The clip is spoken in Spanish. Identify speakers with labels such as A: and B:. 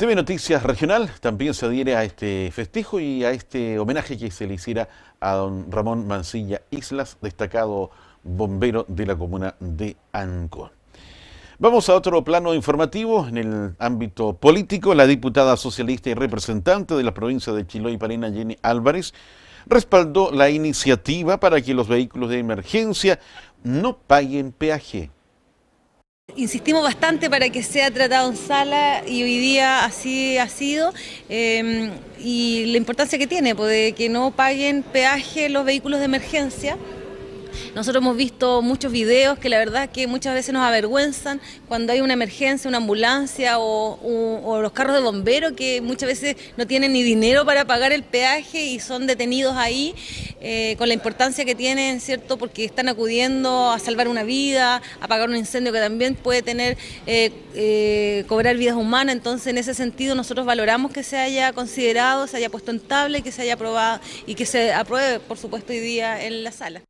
A: TV Noticias Regional también se adhiere a este festejo y a este homenaje que se le hiciera a don Ramón Mancilla Islas, destacado bombero de la comuna de Anco. Vamos a otro plano informativo en el ámbito político. La diputada socialista y representante de la provincia de Chiloé y parina Jenny Álvarez, respaldó la iniciativa para que los vehículos de emergencia no paguen peaje.
B: Insistimos bastante para que sea tratado en sala y hoy día así ha sido em, y la importancia que tiene, pues, de que no paguen peaje los vehículos de emergencia. Nosotros hemos visto muchos videos que la verdad que muchas veces nos avergüenzan cuando hay una emergencia, una ambulancia o, los carros de bomberos que muchas veces no tienen ni dinero para pagar el peaje y son detenidos ahí eh, con la importancia que tienen, ¿cierto? Porque están acudiendo a salvar una vida, a pagar un incendio que también puede tener, eh, eh, cobrar vidas humanas. Entonces, en ese sentido, nosotros valoramos que se haya considerado, se haya puesto en tabla y que se haya aprobado y que se apruebe, por supuesto, hoy día en la sala.